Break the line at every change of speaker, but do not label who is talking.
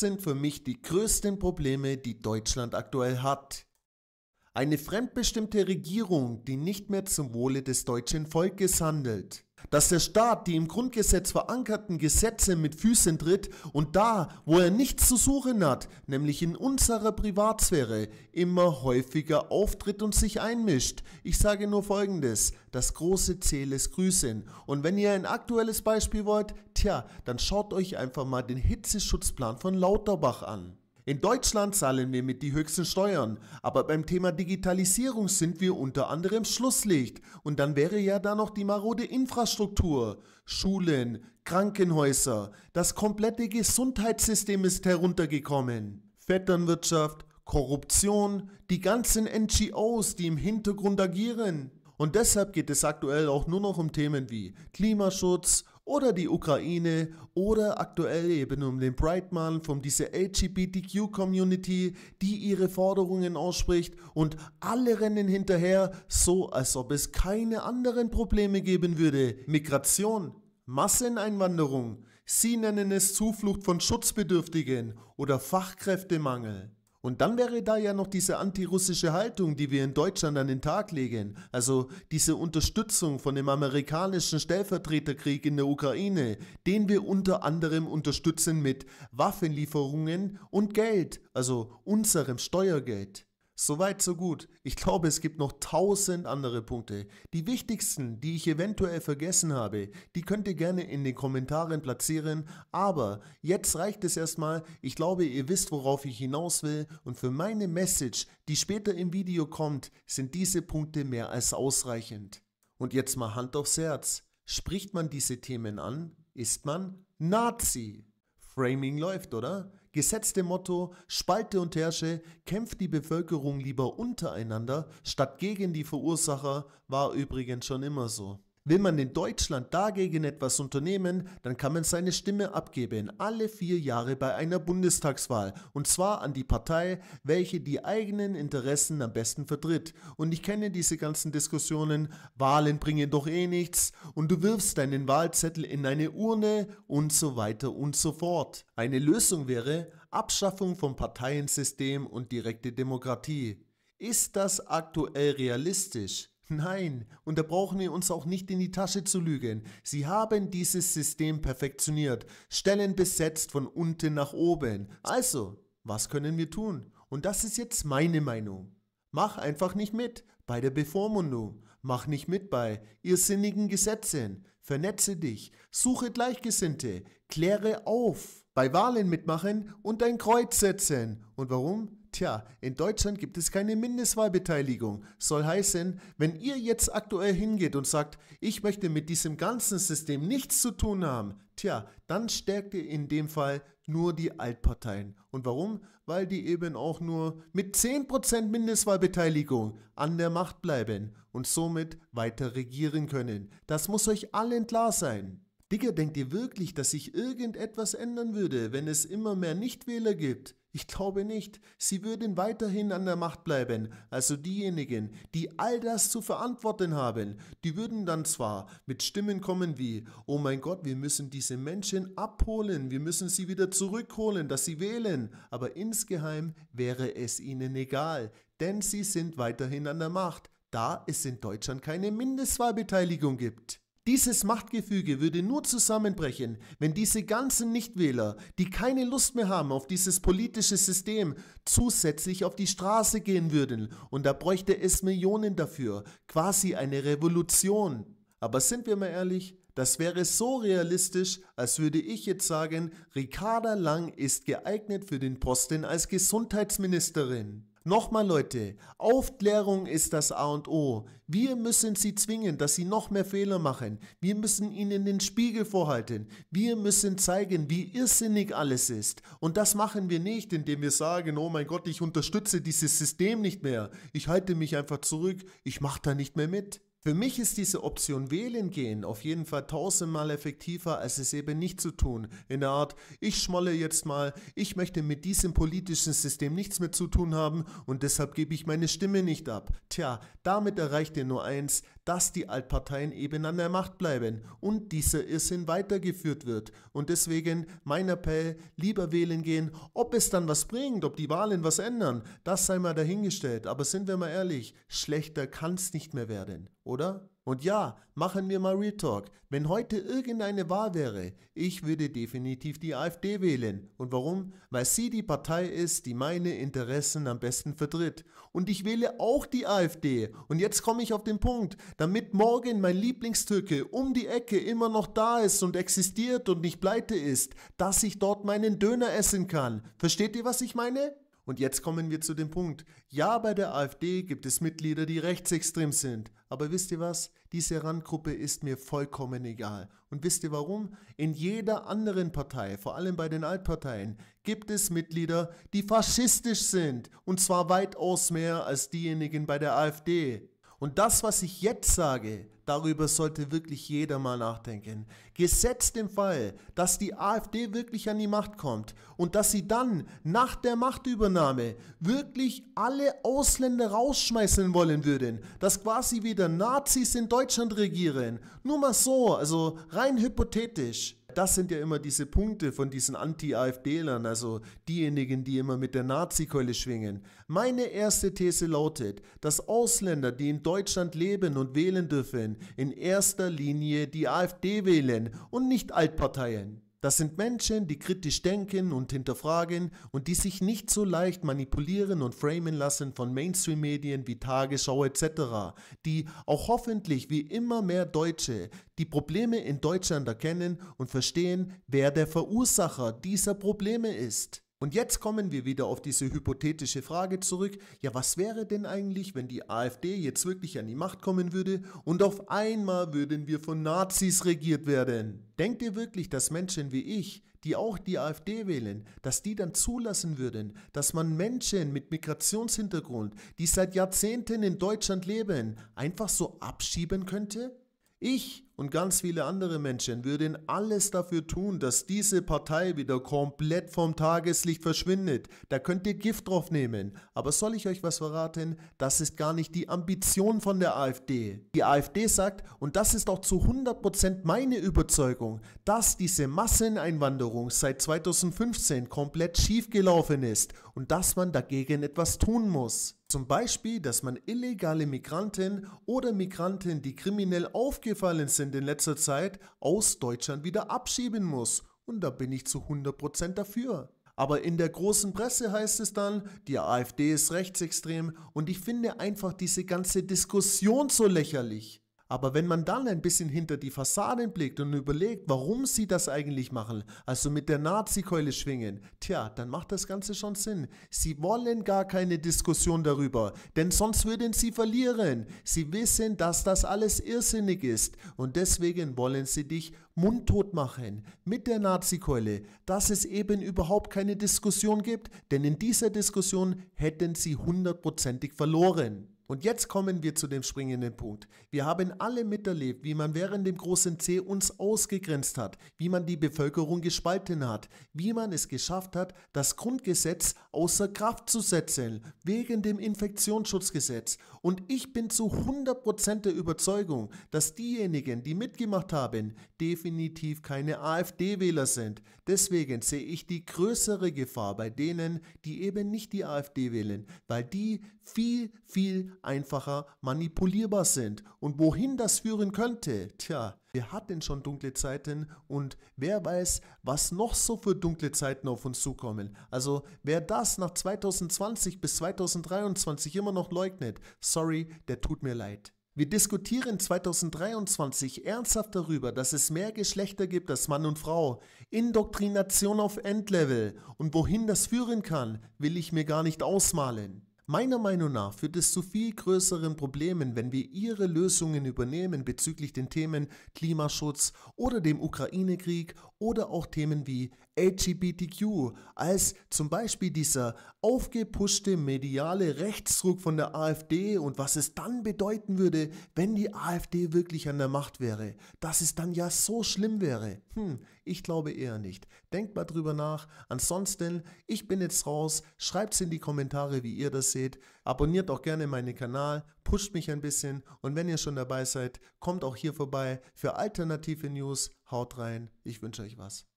sind für mich die größten Probleme, die Deutschland aktuell hat. Eine fremdbestimmte Regierung, die nicht mehr zum Wohle des deutschen Volkes handelt dass der Staat die im Grundgesetz verankerten Gesetze mit Füßen tritt und da, wo er nichts zu suchen hat, nämlich in unserer Privatsphäre, immer häufiger auftritt und sich einmischt. Ich sage nur Folgendes, das große Ziel ist Grüßen. Und wenn ihr ein aktuelles Beispiel wollt, tja, dann schaut euch einfach mal den Hitzeschutzplan von Lauterbach an. In Deutschland zahlen wir mit die höchsten Steuern, aber beim Thema Digitalisierung sind wir unter anderem Schlusslicht. Und dann wäre ja da noch die marode Infrastruktur. Schulen, Krankenhäuser, das komplette Gesundheitssystem ist heruntergekommen. Vetternwirtschaft, Korruption, die ganzen NGOs, die im Hintergrund agieren. Und deshalb geht es aktuell auch nur noch um Themen wie Klimaschutz, oder die Ukraine oder aktuell eben um den Brightman von dieser LGBTQ-Community, die ihre Forderungen ausspricht und alle rennen hinterher, so als ob es keine anderen Probleme geben würde. Migration, Masseneinwanderung, sie nennen es Zuflucht von Schutzbedürftigen oder Fachkräftemangel. Und dann wäre da ja noch diese antirussische Haltung, die wir in Deutschland an den Tag legen. Also diese Unterstützung von dem amerikanischen Stellvertreterkrieg in der Ukraine, den wir unter anderem unterstützen mit Waffenlieferungen und Geld, also unserem Steuergeld. Soweit, so gut. Ich glaube, es gibt noch tausend andere Punkte. Die wichtigsten, die ich eventuell vergessen habe, die könnt ihr gerne in den Kommentaren platzieren. Aber jetzt reicht es erstmal. Ich glaube, ihr wisst, worauf ich hinaus will. Und für meine Message, die später im Video kommt, sind diese Punkte mehr als ausreichend. Und jetzt mal Hand aufs Herz. Spricht man diese Themen an, ist man Nazi. Framing läuft, oder? Gesetzte Motto, spalte und herrsche, kämpft die Bevölkerung lieber untereinander statt gegen die Verursacher, war übrigens schon immer so. Will man in Deutschland dagegen etwas unternehmen, dann kann man seine Stimme abgeben, alle vier Jahre bei einer Bundestagswahl, und zwar an die Partei, welche die eigenen Interessen am besten vertritt. Und ich kenne diese ganzen Diskussionen, Wahlen bringen doch eh nichts, und du wirfst deinen Wahlzettel in eine Urne und so weiter und so fort. Eine Lösung wäre Abschaffung vom Parteiensystem und direkte Demokratie. Ist das aktuell realistisch? Nein, und da brauchen wir uns auch nicht in die Tasche zu lügen. Sie haben dieses System perfektioniert, Stellen besetzt von unten nach oben. Also, was können wir tun? Und das ist jetzt meine Meinung. Mach einfach nicht mit bei der Bevormundung. Mach nicht mit bei irrsinnigen Gesetzen. Vernetze dich. Suche Gleichgesinnte. Kläre auf. Bei Wahlen mitmachen und ein Kreuz setzen. Und warum? Tja, in Deutschland gibt es keine Mindestwahlbeteiligung. Soll heißen, wenn ihr jetzt aktuell hingeht und sagt, ich möchte mit diesem ganzen System nichts zu tun haben, tja, dann stärkt ihr in dem Fall nur die Altparteien. Und warum? Weil die eben auch nur mit 10% Mindestwahlbeteiligung an der Macht bleiben und somit weiter regieren können. Das muss euch allen klar sein. Digga, denkt ihr wirklich, dass sich irgendetwas ändern würde, wenn es immer mehr Nichtwähler gibt? Ich glaube nicht, sie würden weiterhin an der Macht bleiben, also diejenigen, die all das zu verantworten haben, die würden dann zwar mit Stimmen kommen wie, oh mein Gott, wir müssen diese Menschen abholen, wir müssen sie wieder zurückholen, dass sie wählen, aber insgeheim wäre es ihnen egal, denn sie sind weiterhin an der Macht, da es in Deutschland keine Mindestwahlbeteiligung gibt. Dieses Machtgefüge würde nur zusammenbrechen, wenn diese ganzen Nichtwähler, die keine Lust mehr haben auf dieses politische System, zusätzlich auf die Straße gehen würden. Und da bräuchte es Millionen dafür. Quasi eine Revolution. Aber sind wir mal ehrlich, das wäre so realistisch, als würde ich jetzt sagen, Ricarda Lang ist geeignet für den Posten als Gesundheitsministerin. Nochmal Leute, Aufklärung ist das A und O. Wir müssen sie zwingen, dass sie noch mehr Fehler machen. Wir müssen ihnen den Spiegel vorhalten. Wir müssen zeigen, wie irrsinnig alles ist. Und das machen wir nicht, indem wir sagen, oh mein Gott, ich unterstütze dieses System nicht mehr. Ich halte mich einfach zurück. Ich mache da nicht mehr mit. Für mich ist diese Option wählen gehen auf jeden Fall tausendmal effektiver, als es eben nicht zu tun. In der Art, ich schmolle jetzt mal, ich möchte mit diesem politischen System nichts mehr zu tun haben und deshalb gebe ich meine Stimme nicht ab. Tja, damit erreicht ihr nur eins, dass die Altparteien eben an der Macht bleiben und dieser Irrsinn weitergeführt wird. Und deswegen mein Appell, lieber wählen gehen. Ob es dann was bringt, ob die Wahlen was ändern, das sei mal dahingestellt. Aber sind wir mal ehrlich, schlechter kann es nicht mehr werden, oder? Und ja, machen wir mal Real Talk. Wenn heute irgendeine Wahl wäre, ich würde definitiv die AfD wählen. Und warum? Weil sie die Partei ist, die meine Interessen am besten vertritt. Und ich wähle auch die AfD. Und jetzt komme ich auf den Punkt, damit morgen mein Lieblingstücke um die Ecke immer noch da ist und existiert und nicht pleite ist, dass ich dort meinen Döner essen kann. Versteht ihr, was ich meine? Und jetzt kommen wir zu dem Punkt. Ja, bei der AfD gibt es Mitglieder, die rechtsextrem sind. Aber wisst ihr was? Diese Randgruppe ist mir vollkommen egal. Und wisst ihr warum? In jeder anderen Partei, vor allem bei den Altparteien, gibt es Mitglieder, die faschistisch sind. Und zwar weitaus mehr als diejenigen bei der AfD. Und das, was ich jetzt sage, darüber sollte wirklich jeder mal nachdenken. Gesetzt dem Fall, dass die AfD wirklich an die Macht kommt und dass sie dann nach der Machtübernahme wirklich alle Ausländer rausschmeißen wollen würden, dass quasi wieder Nazis in Deutschland regieren. Nur mal so, also rein hypothetisch das sind ja immer diese Punkte von diesen Anti-AfD-Lern, also diejenigen, die immer mit der Nazi-Keule schwingen. Meine erste These lautet, dass Ausländer, die in Deutschland leben und wählen dürfen, in erster Linie die AfD wählen und nicht Altparteien. Das sind Menschen, die kritisch denken und hinterfragen und die sich nicht so leicht manipulieren und framen lassen von Mainstream-Medien wie Tagesschau etc., die auch hoffentlich wie immer mehr Deutsche die Probleme in Deutschland erkennen und verstehen, wer der Verursacher dieser Probleme ist. Und jetzt kommen wir wieder auf diese hypothetische Frage zurück, ja was wäre denn eigentlich, wenn die AfD jetzt wirklich an die Macht kommen würde und auf einmal würden wir von Nazis regiert werden? Denkt ihr wirklich, dass Menschen wie ich, die auch die AfD wählen, dass die dann zulassen würden, dass man Menschen mit Migrationshintergrund, die seit Jahrzehnten in Deutschland leben, einfach so abschieben könnte? Ich und ganz viele andere Menschen würden alles dafür tun, dass diese Partei wieder komplett vom Tageslicht verschwindet. Da könnt ihr Gift drauf nehmen. Aber soll ich euch was verraten? Das ist gar nicht die Ambition von der AfD. Die AfD sagt, und das ist auch zu 100% meine Überzeugung, dass diese Masseneinwanderung seit 2015 komplett schiefgelaufen ist und dass man dagegen etwas tun muss. Zum Beispiel, dass man illegale Migranten oder Migranten, die kriminell aufgefallen sind in letzter Zeit, aus Deutschland wieder abschieben muss. Und da bin ich zu 100% dafür. Aber in der großen Presse heißt es dann, die AfD ist rechtsextrem und ich finde einfach diese ganze Diskussion so lächerlich. Aber wenn man dann ein bisschen hinter die Fassaden blickt und überlegt, warum sie das eigentlich machen, also mit der Nazi-Keule schwingen, tja, dann macht das Ganze schon Sinn. Sie wollen gar keine Diskussion darüber, denn sonst würden sie verlieren. Sie wissen, dass das alles irrsinnig ist und deswegen wollen sie dich mundtot machen mit der Nazi-Keule, dass es eben überhaupt keine Diskussion gibt, denn in dieser Diskussion hätten sie hundertprozentig verloren. Und jetzt kommen wir zu dem springenden Punkt. Wir haben alle miterlebt, wie man während dem großen C uns ausgegrenzt hat, wie man die Bevölkerung gespalten hat, wie man es geschafft hat, das Grundgesetz außer Kraft zu setzen, wegen dem Infektionsschutzgesetz. Und ich bin zu 100% der Überzeugung, dass diejenigen, die mitgemacht haben, definitiv keine AfD-Wähler sind. Deswegen sehe ich die größere Gefahr bei denen, die eben nicht die AfD wählen, weil die viel, viel einfacher manipulierbar sind. Und wohin das führen könnte? Tja, wir hatten schon dunkle Zeiten und wer weiß, was noch so für dunkle Zeiten auf uns zukommen? Also wer das nach 2020 bis 2023 immer noch leugnet, sorry, der tut mir leid. Wir diskutieren 2023 ernsthaft darüber, dass es mehr Geschlechter gibt als Mann und Frau. Indoktrination auf Endlevel und wohin das führen kann, will ich mir gar nicht ausmalen. Meiner Meinung nach führt es zu viel größeren Problemen, wenn wir ihre Lösungen übernehmen bezüglich den Themen Klimaschutz oder dem Ukraine-Krieg oder auch Themen wie LGBTQ, als zum Beispiel dieser aufgepuschte mediale Rechtsdruck von der AfD und was es dann bedeuten würde, wenn die AfD wirklich an der Macht wäre, dass es dann ja so schlimm wäre. Hm, ich glaube eher nicht. Denkt mal drüber nach. Ansonsten, ich bin jetzt raus. Schreibt es in die Kommentare, wie ihr das seht. Abonniert auch gerne meinen Kanal, pusht mich ein bisschen und wenn ihr schon dabei seid, kommt auch hier vorbei für alternative News. Haut rein. Ich wünsche euch was.